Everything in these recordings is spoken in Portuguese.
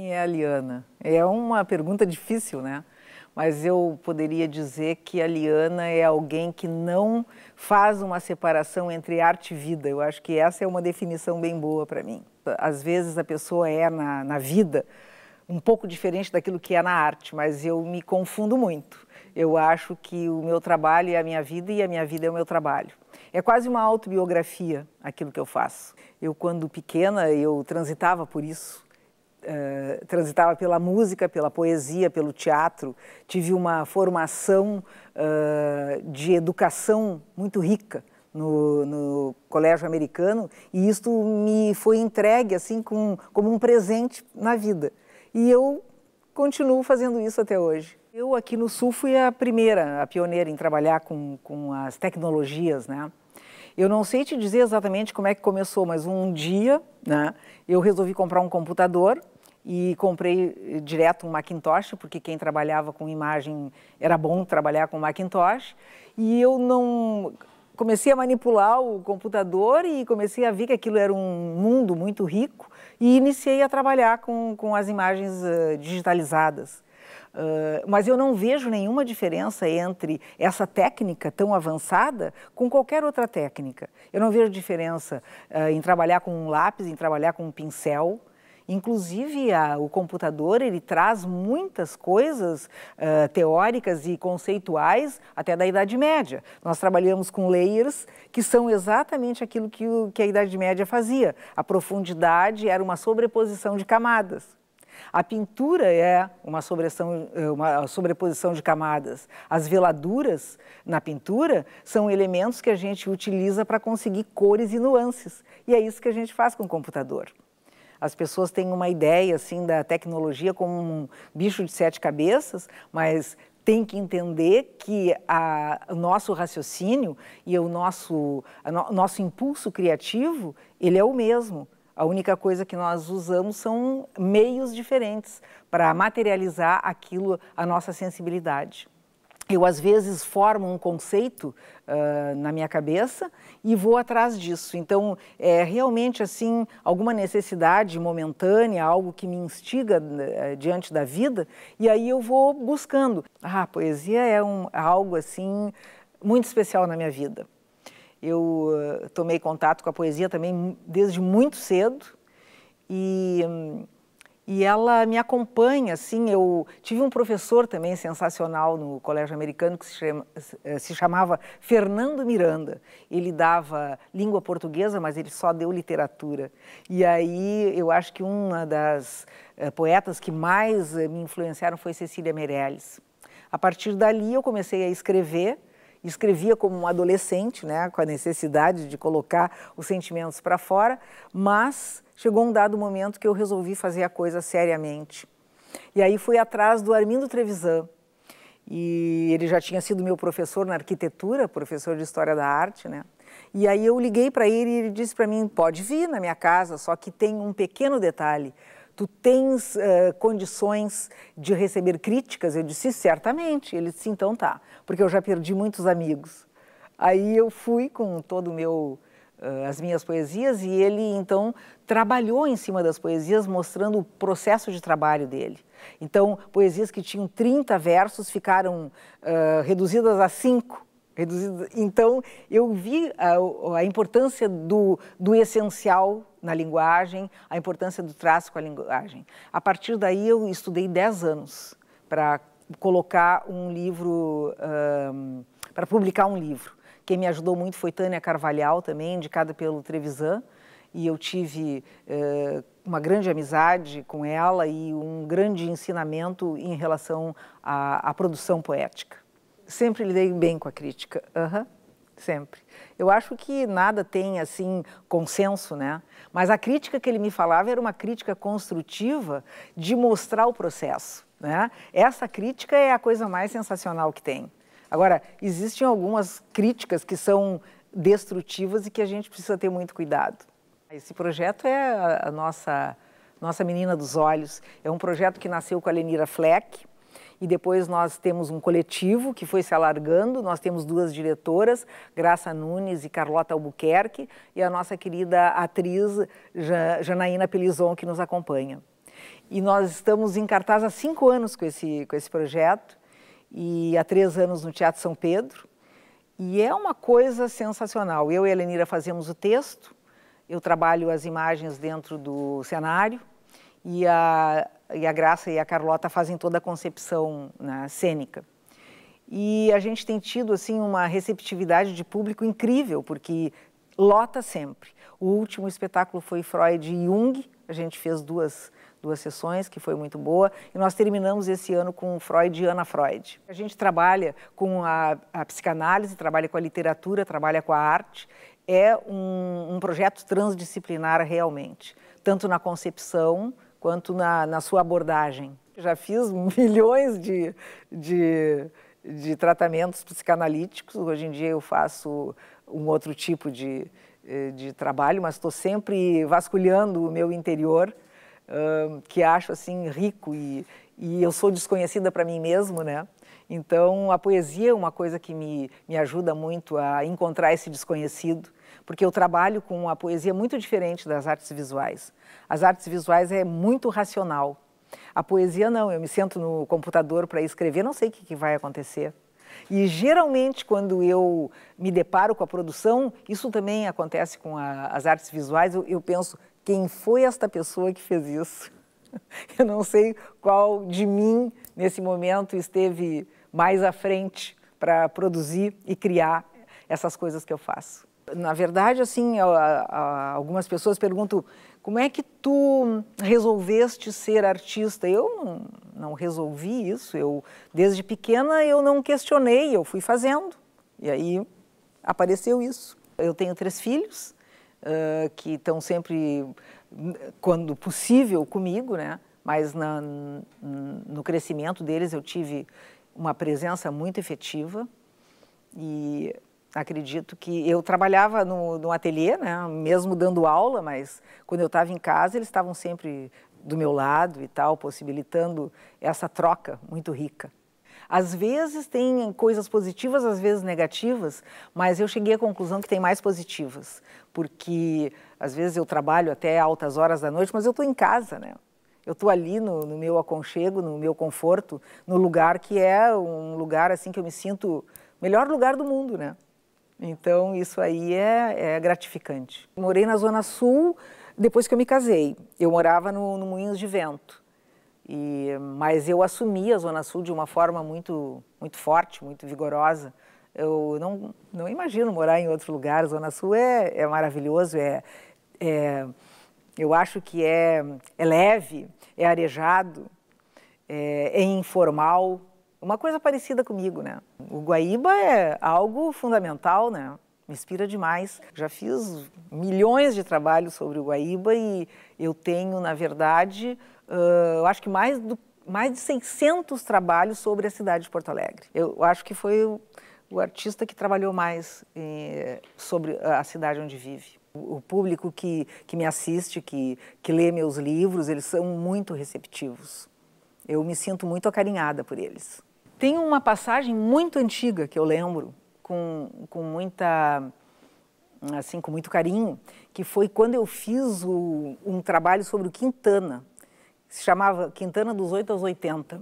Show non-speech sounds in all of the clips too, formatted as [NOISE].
mãe é a Liana? É uma pergunta difícil, né? Mas eu poderia dizer que a Liana é alguém que não faz uma separação entre arte e vida. Eu acho que essa é uma definição bem boa para mim. Às vezes a pessoa é na, na vida um pouco diferente daquilo que é na arte, mas eu me confundo muito. Eu acho que o meu trabalho é a minha vida e a minha vida é o meu trabalho. É quase uma autobiografia aquilo que eu faço. Eu, quando pequena, eu transitava por isso. Eh, transitava pela música, pela poesia, pelo teatro. Tive uma formação uh, de educação muito rica no, no, colégio americano e isto me foi entregue assim com, como um presente na vida. E eu continuo fazendo isso até hoje. Eu aqui no Sul fui a primeira, a pioneira em trabalhar com, com as tecnologias, né? Eu não sei te dizer exatamente como é que começou, mas um dia né, eu resolvi comprar um computador e comprei eh, direto um Macintosh, porque quem trabalhava com imagem era bom trabalhar com Macintosh. E eu não comecei a manipular o computador e comecei a ver que aquilo era um mundo muito rico e iniciei a trabalhar com, com as imagens uh, digitalizadas. Ah, mas eu não vejo nenhuma diferença entre essa técnica tão avançada com qualquer outra técnica. Eu não vejo diferença uh, em trabalhar com um lápis, em trabalhar com um pincel. Inclusive, a, o computador ele traz muitas coisas uh, teóricas e conceituais até da Idade Média. Nós trabalhamos com layers que são exatamente aquilo que, o, que a Idade Média fazia. A profundidade era uma sobreposição de camadas. A pintura é uma, é uma sobreposição de camadas. As veladuras na pintura são elementos que a gente utiliza para conseguir cores e nuances. E é isso que a gente faz com o computador. As pessoas têm uma ideia assim da tecnologia como um bicho de sete cabeças, mas tem que entender que a, o nosso raciocínio e o nosso, a, nosso impulso criativo, ele é o mesmo. A única coisa que nós usamos são meios diferentes para materializar aquilo, a nossa sensibilidade. Eu, às vezes, formo um conceito uh, na minha cabeça e vou atrás disso. Então, é realmente, assim, alguma necessidade momentânea, algo que me instiga uh, diante da vida, e aí eu vou buscando. Ah, a poesia é um, algo, assim, muito especial na minha vida. Eu eh, tomei contato com a poesia também desde muito cedo e, e ela me acompanha, assim, eu tive um professor também sensacional no colégio americano que se, chama, eh, se chamava Fernando Miranda. Ele dava língua portuguesa, mas ele só deu literatura. E aí eu acho que uma das eh, poetas que mais me influenciaram foi Cecília Meirelles. A partir dali eu comecei a escrever escrevia como um adolescente, né, com a necessidade de colocar os sentimentos para fora, mas chegou um dado momento que eu resolvi fazer a coisa seriamente. E aí fui atrás do Armindo Trevisan. E ele já tinha sido meu professor na arquitetura, professor de história da arte, né? E aí eu liguei para ele e ele disse para mim: "Pode vir na minha casa, só que tem um pequeno detalhe tu tens uh, condições de receber críticas? Eu disse, certamente. Ele disse, então tá, porque eu já perdi muitos amigos. Aí eu fui com todo o meu eh, as minhas poesias e ele então trabalhou em cima das poesias mostrando o processo de trabalho dele. Então, poesias que tinham 30 versos ficaram uh, reduzidas a 5 então, eu vi a, a importância do, do essencial na linguagem, a importância do traço com a linguagem. A partir daí, eu estudei 10 anos para colocar um livro, um, para publicar um livro. Quem me ajudou muito foi Tânia Carvalhal, também indicada pelo Trevisan, e eu tive uh, uma grande amizade com ela e um grande ensinamento em relação à, à produção poética. Sempre lidei bem com a crítica. Uhum. Sempre. Eu acho que nada tem, assim, consenso, né? Mas a crítica que ele me falava era uma crítica construtiva de mostrar o processo, né? Essa crítica é a coisa mais sensacional que tem. Agora, existem algumas críticas que são destrutivas e que a gente precisa ter muito cuidado. Esse projeto é a nossa, nossa menina dos olhos. É um projeto que nasceu com a Lenira Fleck, e depois nós temos um coletivo que foi se alargando. Nós temos duas diretoras, Graça Nunes e Carlota Albuquerque, e a nossa querida atriz Janaína Pelizon, que nos acompanha. E nós estamos em cartaz há cinco anos com esse, com esse projeto, e há três anos no Teatro São Pedro. E é uma coisa sensacional. Eu e a Elenira fazemos o texto, eu trabalho as imagens dentro do cenário, e a, e a Graça e a Carlota fazem toda a concepção né, cênica. E a gente tem tido assim uma receptividade de público incrível, porque lota sempre. O último espetáculo foi Freud e Jung, a gente fez duas duas sessões, que foi muito boa, e nós terminamos esse ano com Freud e Ana Freud. A gente trabalha com a, a psicanálise, trabalha com a literatura, trabalha com a arte. É um, um projeto transdisciplinar realmente, tanto na concepção quanto na, na sua abordagem. Já fiz [LAUGHS] milhões de, de, de tratamentos psicanalíticos, hoje em dia eu faço um outro tipo de, eh, de trabalho, mas estou sempre vasculhando o meu interior, que acho assim rico e, e eu sou desconhecida para mim mesmo, né? Então a poesia é uma coisa que me, me ajuda muito a encontrar esse desconhecido porque eu trabalho com a poesia muito diferente das artes visuais. As artes visuais é muito racional. A poesia não, eu me sento no computador para escrever, não sei o que, que vai acontecer. E geralmente, quando eu me deparo com a produção, isso também acontece com a, as artes visuais, eu, eu, penso, quem foi esta pessoa que fez isso? [LAUGHS] Eu não sei qual de mim, nesse momento, esteve mais à frente para produzir e criar essas coisas que eu faço na verdade, assim, a, a, algumas pessoas perguntam como é que tu resolveste ser artista? Eu não, não, resolvi isso. Eu desde pequena eu não questionei, eu fui fazendo. E aí apareceu isso. Eu tenho três filhos uh, que estão sempre, quando possível, comigo, né? Mas na, no crescimento deles eu tive uma presença muito efetiva e acredito que eu trabalhava no, no ateliê, né, mesmo dando aula, mas quando eu estava em casa eles estavam sempre do meu lado e tal, possibilitando essa troca muito rica. Às vezes tem coisas positivas, às vezes negativas, mas eu cheguei à conclusão que tem mais positivas, porque às vezes eu trabalho até altas horas da noite, mas eu estou em casa, né? Eu estou ali no, no, meu aconchego, no meu conforto, no lugar que é um lugar assim que eu me sinto melhor lugar do mundo, né? Então, isso aí é, é gratificante. Morei na Zona Sul depois que eu me casei. Eu morava no, no Moinhos de Vento. E, mas eu assumi a Zona Sul de uma forma muito, muito forte, muito vigorosa. Eu não, não imagino morar em outro lugar. A Zona Sul é, é maravilhoso, é, é, eu acho que é, é leve, é arejado, é, é informal. Uma coisa parecida comigo, né? O Guaíba é algo fundamental, né? Me inspira demais. Já fiz milhões de trabalhos sobre o Guaíba e eu tenho, na verdade, uh, eu acho que mais, do, mais de 600 trabalhos sobre a cidade de Porto Alegre. Eu acho que foi o, o artista que trabalhou mais eh, sobre a cidade onde vive. O público que, que me assiste, que, que lê meus livros, eles são muito receptivos. Eu me sinto muito acarinhada por eles. Tem uma passagem muito antiga que eu lembro, com, com muita assim com muito carinho, que foi quando eu fiz o, um trabalho sobre o Quintana, se chamava Quintana dos 8 aos 80.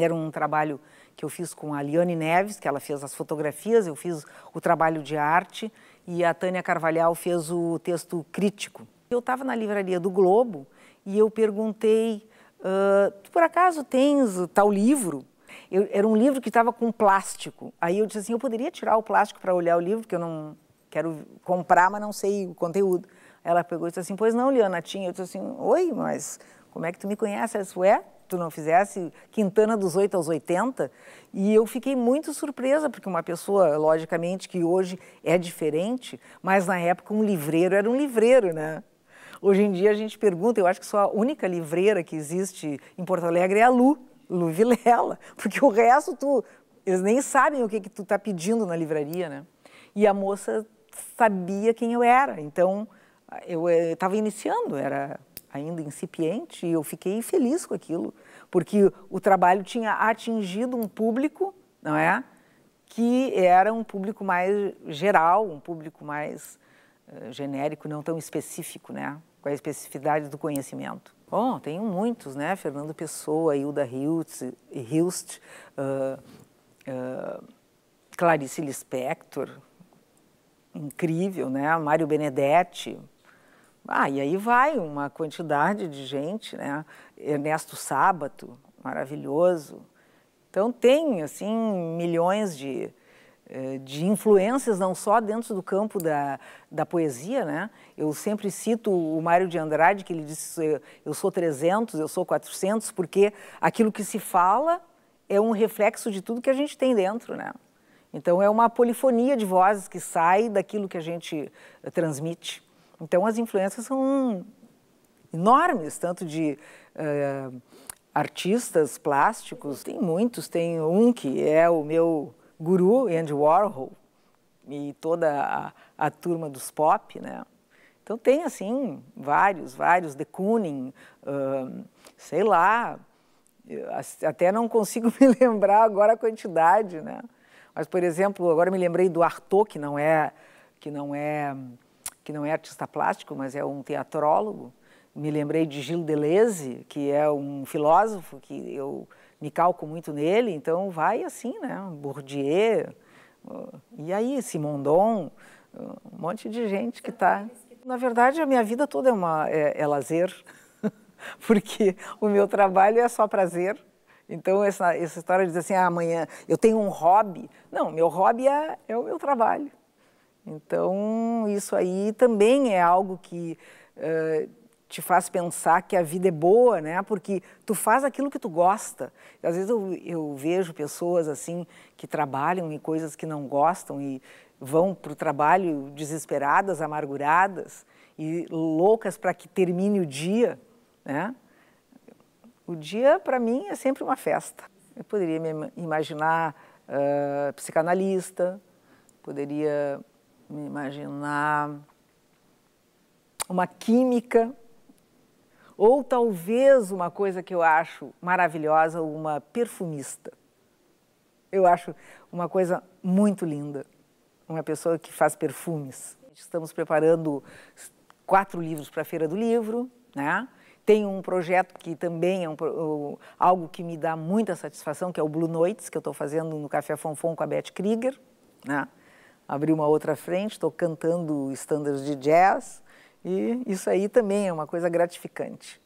Era um trabalho que eu fiz com a Liane Neves, que ela fez as fotografias, eu fiz o trabalho de arte e a Tânia Carvalhal fez o texto crítico. Eu estava na livraria do Globo e eu perguntei, uh, por acaso tens tal livro? Eu, era um livro que estava com plástico. Aí eu disse assim, eu poderia tirar o plástico para olhar o livro, porque eu não quero comprar, mas não sei o conteúdo. Ela pegou e disse assim, pois não, Liana, tinha. Eu disse assim, oi, mas como é que tu me conhece? Ela disse, ué, tu não fizesse Quintana dos 8 aos 80? E eu fiquei muito surpresa, porque uma pessoa, logicamente, que hoje é diferente, mas na época um livreiro era um livreiro, né? Hoje em dia a gente pergunta, eu acho que só a única livreira que existe em Porto Alegre é a Lu, Luvilela, [LAUGHS] porque o resto tu, eles nem sabem o que que tu tá pedindo na livraria, né? E a moça sabia quem eu era, então eu estava eh, iniciando, era ainda incipiente e eu fiquei feliz com aquilo, porque o trabalho tinha atingido um público, não é? Que era um público mais geral, um público mais uh, genérico, não tão específico, né? com a especificidade do conhecimento? Bom, tem muitos, né? Fernando Pessoa, Hilda Hilst, uh, uh, Clarice Lispector, incrível, né? Mário Benedetti. Ah, e aí vai uma quantidade de gente, né? Ernesto Sábato, maravilhoso. Então tem, assim, milhões de, eh, de influências não só dentro do campo da, da poesia, né? Eu sempre cito o Mário de Andrade que ele disse eu sou 300, eu sou 400, porque aquilo que se fala é um reflexo de tudo que a gente tem dentro, né? Então é uma polifonia de vozes que sai daquilo que a gente eh, transmite. Então as influências são enormes, tanto de uh, artistas plásticos, tem muitos, tem um que é o meu Guru, Andy Warhol e toda a, a turma dos pop, né? Então tem assim vários, vários de Kooning, sei lá, até não consigo [LAUGHS] me lembrar agora a quantidade, né? Mas por exemplo, agora me lembrei do Artaud, que não é que não é que não é artista plástico, mas é um teatrólogo. Me lembrei de Gilles Deleuze, que é um filósofo que eu me calco muito nele, então vai assim, né? Bourdieu, e aí Simondon, um monte de gente que está. Na verdade, a minha vida toda é, uma, é, é lazer, [LAUGHS] porque o meu trabalho é só prazer. Então, essa, essa história de dizer assim, ah, amanhã eu tenho um hobby. Não, meu hobby é, é o meu trabalho. Então, isso aí também é algo que uh, te faz pensar que a vida é boa, né? Porque tu faz aquilo que tu gosta. às vezes eu, eu vejo pessoas assim que trabalham em coisas que não gostam e vão para o trabalho desesperadas, amarguradas e loucas para que termine o dia, né? O dia para mim é sempre uma festa. Eu poderia me imaginar uh, psicanalista, poderia me imaginar uma química ou talvez uma coisa que eu acho maravilhosa, uma perfumista. Eu acho uma coisa muito linda, uma pessoa que faz perfumes. Estamos preparando quatro livros para a Feira do Livro, né? Tem um projeto que também é um, algo que me dá muita satisfação, que é o Blue Noites, que eu estou fazendo no Café Fonfon com a Beth Krieger. Né? Abri uma outra frente, estou cantando standards de jazz. E isso aí também é uma coisa gratificante.